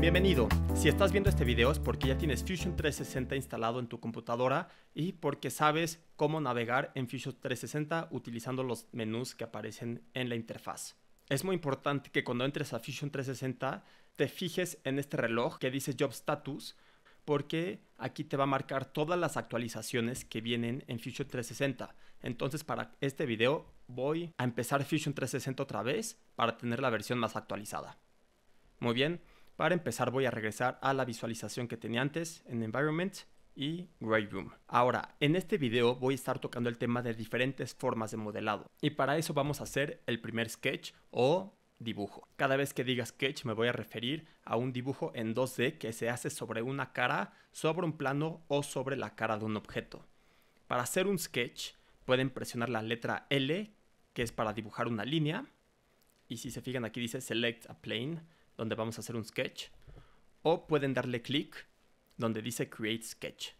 Bienvenido. Si estás viendo este video es porque ya tienes Fusion 360 instalado en tu computadora y porque sabes cómo navegar en Fusion 360 utilizando los menús que aparecen en la interfaz. Es muy importante que cuando entres a Fusion 360 te fijes en este reloj que dice Job Status porque aquí te va a marcar todas las actualizaciones que vienen en Fusion 360. Entonces para este video voy a empezar Fusion 360 otra vez para tener la versión más actualizada. Muy bien. Para empezar voy a regresar a la visualización que tenía antes en Environment y Gray Room. Ahora, en este video voy a estar tocando el tema de diferentes formas de modelado y para eso vamos a hacer el primer sketch o dibujo. Cada vez que diga sketch me voy a referir a un dibujo en 2D que se hace sobre una cara, sobre un plano o sobre la cara de un objeto. Para hacer un sketch pueden presionar la letra L, que es para dibujar una línea, y si se fijan aquí dice Select a Plane, donde vamos a hacer un sketch, o pueden darle clic donde dice Create Sketch.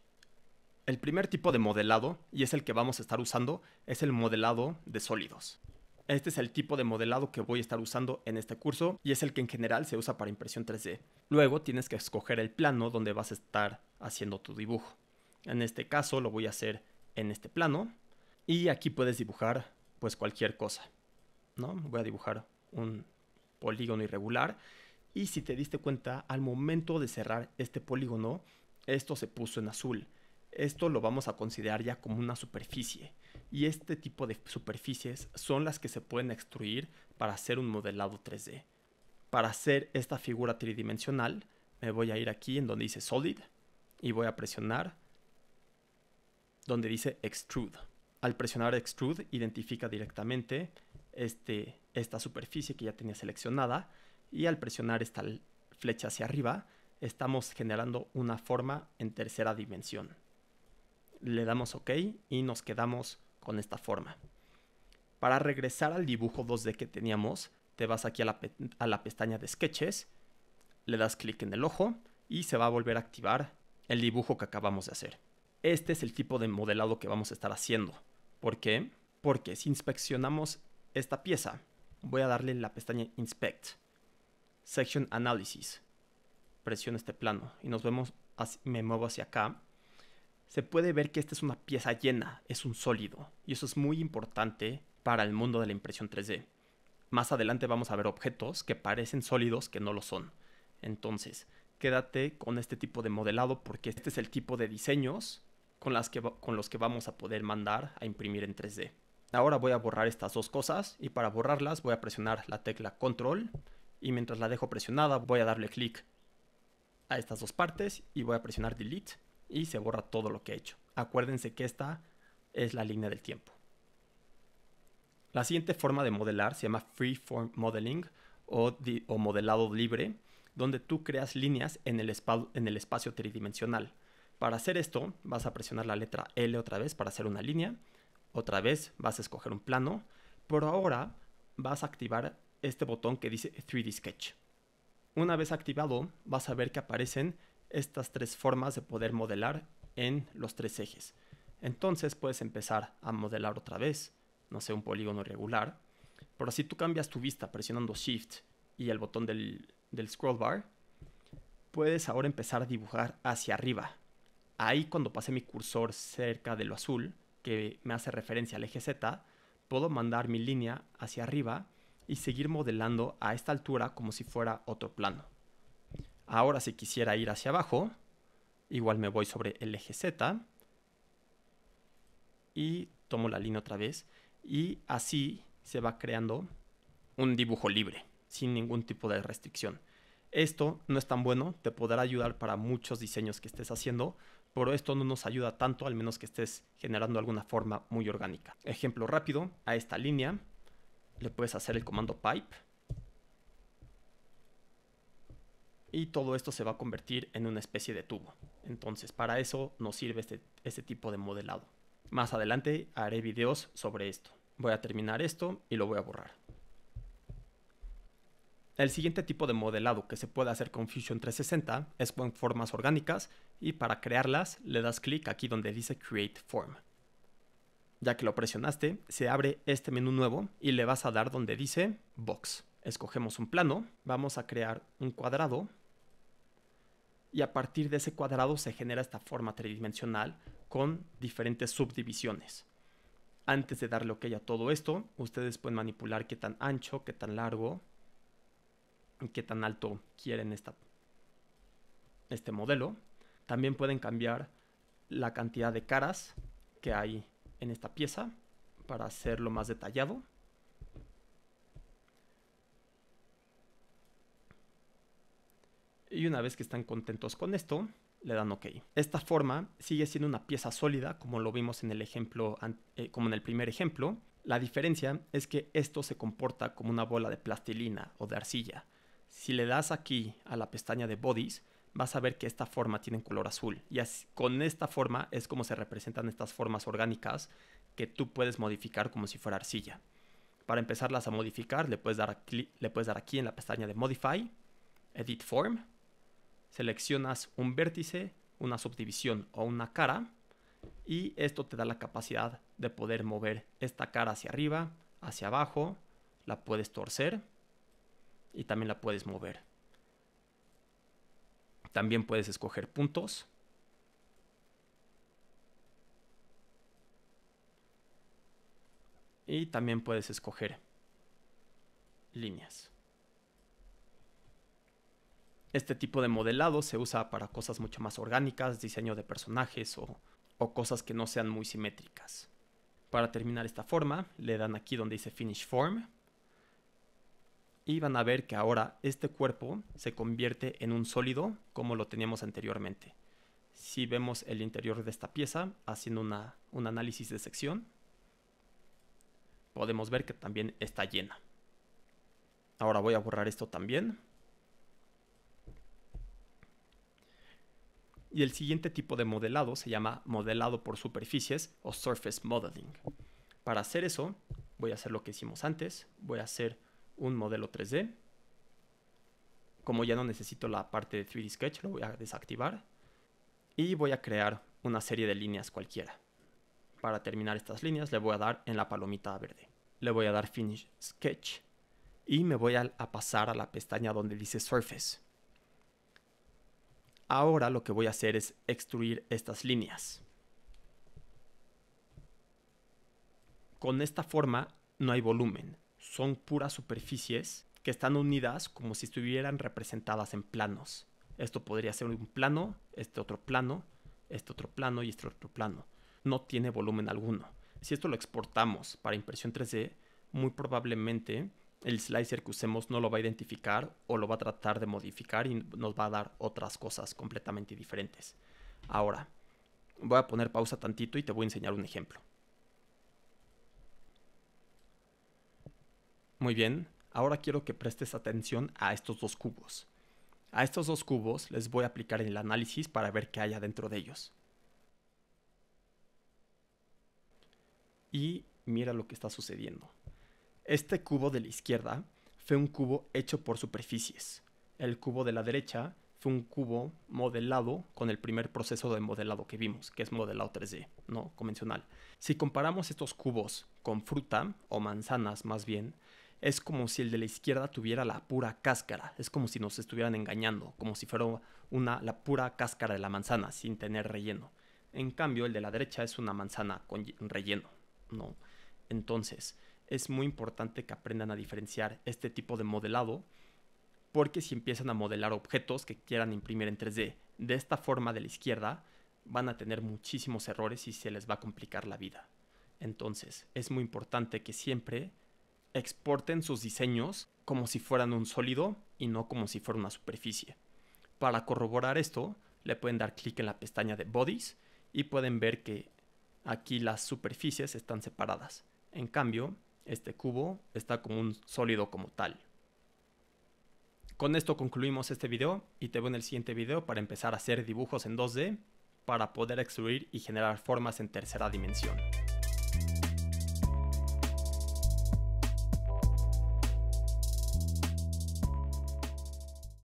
El primer tipo de modelado, y es el que vamos a estar usando, es el modelado de sólidos. Este es el tipo de modelado que voy a estar usando en este curso y es el que en general se usa para impresión 3D. Luego tienes que escoger el plano donde vas a estar haciendo tu dibujo. En este caso lo voy a hacer en este plano y aquí puedes dibujar pues cualquier cosa. ¿no? Voy a dibujar un polígono irregular y si te diste cuenta, al momento de cerrar este polígono, esto se puso en azul. Esto lo vamos a considerar ya como una superficie. Y este tipo de superficies son las que se pueden extruir para hacer un modelado 3D. Para hacer esta figura tridimensional, me voy a ir aquí en donde dice Solid y voy a presionar donde dice Extrude. Al presionar Extrude, identifica directamente este, esta superficie que ya tenía seleccionada y al presionar esta flecha hacia arriba estamos generando una forma en tercera dimensión. Le damos OK y nos quedamos con esta forma. Para regresar al dibujo 2D que teníamos, te vas aquí a la, pestaña de sketches, le das clic en el ojo y se va a volver a activar el dibujo que acabamos de hacer. Este es el tipo de modelado que vamos a estar haciendo. ¿Por qué? Porque si inspeccionamos esta pieza, voy a darle la pestaña Inspect Section Analysis. Presiono este plano y nos vemos, me muevo hacia acá. Se puede ver que esta es una pieza llena, es un sólido, y eso es muy importante para el mundo de la impresión 3D. Más adelante vamos a ver objetos que parecen sólidos que no lo son. Entonces, quédate con este tipo de modelado porque este es el tipo de diseños con los que vamos a poder mandar a imprimir en 3D. Ahora voy a borrar estas dos cosas y para borrarlas voy a presionar la tecla Control y mientras la dejo presionada voy a darle clic a estas dos partes y voy a presionar delete y se borra todo lo que he hecho. Acuérdense que esta es la línea del tiempo. La siguiente forma de modelar se llama Freeform Modeling o, modelado libre, donde tú creas líneas en el, en el espacio tridimensional. Para hacer esto vas a presionar la letra L otra vez para hacer una línea, otra vez vas a escoger un plano, pero ahora vas a activar este botón que dice 3D Sketch. Una vez activado, vas a ver que aparecen estas tres formas de poder modelar en los tres ejes. Entonces puedes empezar a modelar otra vez, no sé, un polígono regular Pero si tú cambias tu vista presionando Shift y el botón del, del scroll bar, puedes ahora empezar a dibujar hacia arriba. Ahí cuando pase mi cursor cerca de lo azul, que me hace referencia al eje Z, puedo mandar mi línea hacia arriba y seguir modelando a esta altura como si fuera otro plano. Ahora si quisiera ir hacia abajo, igual me voy sobre el eje Z y tomo la línea otra vez y así se va creando un dibujo libre, sin ningún tipo de restricción. Esto no es tan bueno, te podrá ayudar para muchos diseños que estés haciendo, pero esto no nos ayuda tanto, al menos que estés generando alguna forma muy orgánica. Ejemplo rápido, a esta línea le puedes hacer el comando pipe. Y todo esto se va a convertir en una especie de tubo. Entonces para eso nos sirve este, este, tipo de modelado. Más adelante haré videos sobre esto. Voy a terminar esto y lo voy a borrar. El siguiente tipo de modelado que se puede hacer con Fusion 360 es con formas orgánicas y para crearlas le das clic aquí donde dice Create Form ya que lo presionaste, se abre este menú nuevo y le vas a dar donde dice Box. Escogemos un plano, vamos a crear un cuadrado y a partir de ese cuadrado se genera esta forma tridimensional con diferentes subdivisiones. Antes de darle OK a todo esto, ustedes pueden manipular qué tan ancho, qué tan largo, y qué tan alto quieren esta, este modelo. También pueden cambiar la cantidad de caras que hay en esta pieza para hacerlo más detallado. Y una vez que están contentos con esto, le dan OK. Esta forma sigue siendo una pieza sólida, como lo vimos en el ejemplo, eh, como en el primer ejemplo. La diferencia es que esto se comporta como una bola de plastilina o de arcilla. Si le das aquí a la pestaña de bodies, vas a ver que esta forma tiene color azul. Y con esta forma es como se representan estas formas orgánicas que tú puedes modificar como si fuera arcilla. Para empezarlas a modificar, le puedes dar le puedes dar aquí en la pestaña de Modify, Edit Form, seleccionas un vértice, una subdivisión o una cara, y esto te da la capacidad de poder mover esta cara hacia arriba, hacia abajo, la puedes torcer y también la puedes mover. También puedes escoger puntos. Y también puedes escoger líneas. Este tipo de modelado se usa para cosas mucho más orgánicas, diseño de personajes o, cosas que no sean muy simétricas. Para terminar esta forma, le dan aquí donde dice Finish Form y van a ver que ahora este cuerpo se convierte en un sólido como lo teníamos anteriormente. Si vemos el interior de esta pieza haciendo un análisis de sección, podemos ver que también está llena. Ahora voy a borrar esto también. Y el siguiente tipo de modelado se llama modelado por superficies o surface modeling. Para hacer eso, voy a hacer lo que hicimos antes. Voy a hacer un modelo 3D. Como ya no necesito la parte de 3D Sketch, lo voy a desactivar. Y voy a crear una serie de líneas cualquiera. Para terminar estas líneas le voy a dar en la palomita verde. Le voy a dar Finish Sketch y me voy a, pasar a la pestaña donde dice Surface. Ahora lo que voy a hacer es extruir estas líneas. Con esta forma no hay volumen, son puras superficies que están unidas como si estuvieran representadas en planos. Esto podría ser un plano, este otro plano, este otro plano y este otro plano. No tiene volumen alguno. Si esto lo exportamos para impresión 3D, muy probablemente el slicer que usemos no lo va a identificar o lo va a tratar de modificar y nos va a dar otras cosas completamente diferentes. Ahora, voy a poner pausa tantito y te voy a enseñar un ejemplo. Muy bien, ahora quiero que prestes atención a estos dos cubos. A estos dos cubos les voy a aplicar el análisis para ver qué hay adentro de ellos. Y mira lo que está sucediendo. Este cubo de la izquierda fue un cubo hecho por superficies. El cubo de la derecha fue un cubo modelado con el primer proceso de modelado que vimos, que es modelado 3D, no convencional. Si comparamos estos cubos con fruta, o manzanas más bien, es como si el de la izquierda tuviera la pura cáscara, es como si nos estuvieran engañando, como si fuera una, la pura cáscara de la manzana sin tener relleno. En cambio, el de la derecha es una manzana con relleno, ¿no? Entonces, es muy importante que aprendan a diferenciar este tipo de modelado, porque si empiezan a modelar objetos que quieran imprimir en 3D de esta forma de la izquierda, van a tener muchísimos errores y se les va a complicar la vida. Entonces, es muy importante que siempre exporten sus diseños como si fueran un sólido y no como si fuera una superficie. Para corroborar esto, le pueden dar clic en la pestaña de Bodies y pueden ver que aquí las superficies están separadas. En cambio, este cubo está como un sólido como tal. Con esto concluimos este video y te veo en el siguiente video para empezar a hacer dibujos en 2D para poder extruir y generar formas en tercera dimensión.